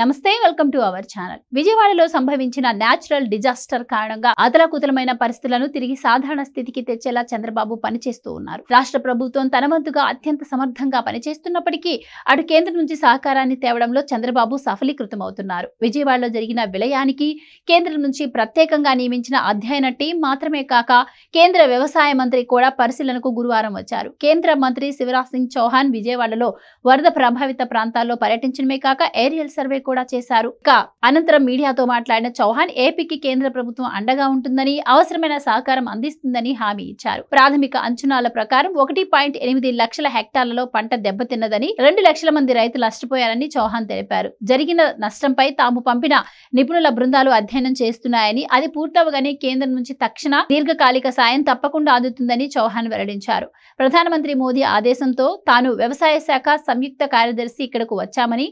నమస్తే welcome to our channel విజయవాడలో సంభవించిన నేచురల్ డిజాస్టర్ కారణంగా అతలకుతలమైన పరిస్థితులను తిరిగి సాధారణ స్థితికి తెచ్చేలా చంద్రబాబు పనిచేస్తూ ఉన్నారు రాష్ట్ర ప్రభుత్వం తన అత్యంత సమర్థంగా పనిచేస్తున్నప్పటికీ అటు కేంద్రం నుంచి సహకారాన్ని తేవడంలో చంద్రబాబు సఫలీకృతమవుతున్నారు విజయవాడలో జరిగిన విలయానికి కేంద్రం నుంచి ప్రత్యేకంగా నియమించిన అధ్యయన టీం మాత్రమే కాక కేంద్ర వ్యవసాయ మంత్రి కూడా పరిశీలనకు గురువారం వచ్చారు కేంద్ర మంత్రి శివరాజ్ సింగ్ చౌహాన్ విజయవాడలో వరద ప్రభావిత ప్రాంతాల్లో పర్యటించడమే కాక ఏరియల్ సర్వే విడుదల కూడా చేశారు ఇక అనంతరం మీడియాతో మాట్లాడిన చౌహాన్ ఏపీకి కేంద్ర ప్రభుత్వం అండగా ఉంటుందని అవసరమైన సహకారం అందిస్తుందని హామీ ఇచ్చారు ప్రాథమిక అంచనాల ప్రకారం ఒకటి పాయింట్ ఎనిమిది లక్షల హెక్టార్లలో పంట దెబ్బతిన్నదని రెండు లక్షల మంది రైతులు నష్టపోయారని చౌహాన్ తెలిపారు జరిగిన నష్టంపై తాము పంపిన నిపుణుల బృందాలు అధ్యయనం చేస్తున్నాయని అది పూర్తవగానే కేంద్రం నుంచి తక్షణ దీర్ఘకాలిక సాయం తప్పకుండా అందుతుందని చౌహాన్ వెల్లడించారు ప్రధానమంత్రి మోదీ ఆదేశంతో తాను వ్యవసాయ శాఖ సంయుక్త కార్యదర్శి ఇక్కడకు వచ్చామని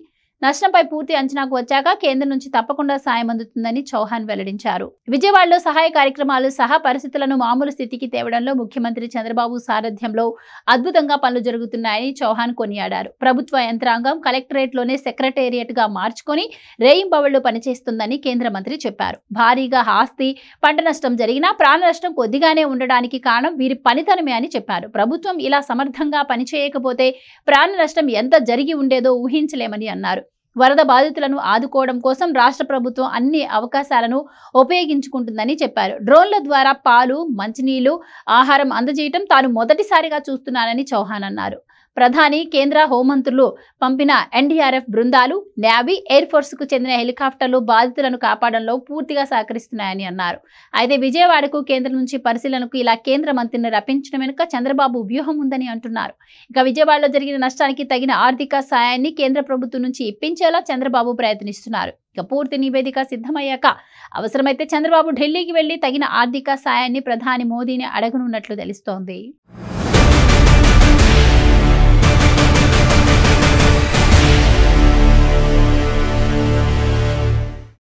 నష్టంపై పూర్తి అంచనాకు వచ్చాక కేంద్రం నుంచి తప్పకుండా సాయం అందుతుందని చౌహాన్ వెల్లడించారు విజయవాడలో సహాయ కార్యక్రమాలు సహా పరిస్థితులను మామూలు స్థితికి తేవడంలో ముఖ్యమంత్రి చంద్రబాబు సారథ్యంలో అద్భుతంగా పనులు జరుగుతున్నాయని చౌహాన్ కొనియాడారు ప్రభుత్వ యంత్రాంగం కలెక్టరేట్లోనే సెక్రటేరియట్గా మార్చుకొని రేయింబవళ్లు పనిచేస్తుందని కేంద్ర మంత్రి చెప్పారు భారీగా ఆస్తి పంట నష్టం జరిగినా ప్రాణ నష్టం కొద్దిగానే ఉండడానికి కారణం వీరి పనితనమే అని చెప్పారు ప్రభుత్వం ఇలా సమర్థంగా పనిచేయకపోతే ప్రాణ నష్టం ఎంత జరిగి ఉండేదో ఊహించలేమని అన్నారు వరద బాధితులను ఆదుకోవడం కోసం రాష్ట్ర ప్రభుత్వం అన్ని అవకాశాలను ఉపయోగించుకుంటుందని చెప్పారు డ్రోన్ల ద్వారా పాలు మంచినీళ్లు ఆహారం అందజేయడం తాను మొదటిసారిగా చూస్తున్నానని చౌహాన్ అన్నారు ప్రధాని కేంద్ర హోంమంత్రులు పంపిన ఎన్డీఆర్ఎఫ్ బృందాలు నేవీ ఎయిర్ ఫోర్స్కు చెందిన హెలికాప్టర్లు బాధితులను కాపాడంలో పూర్తిగా సహకరిస్తున్నాయని అన్నారు అయితే విజయవాడకు కేంద్రం నుంచి పరిశీలనకు ఇలా కేంద్ర మంత్రిని రప్పించడం వెనుక చంద్రబాబు వ్యూహం ఉందని అంటున్నారు ఇక విజయవాడలో జరిగిన నష్టానికి తగిన ఆర్థిక సాయాన్ని కేంద్ర ప్రభుత్వం నుంచి ఇప్పించేలా చంద్రబాబు ప్రయత్నిస్తున్నారు ఇక పూర్తి నివేదిక సిద్ధమయ్యాక అవసరమైతే చంద్రబాబు ఢిల్లీకి వెళ్లి తగిన ఆర్థిక సాయాన్ని ప్రధాని మోదీని అడగనున్నట్లు తెలుస్తోంది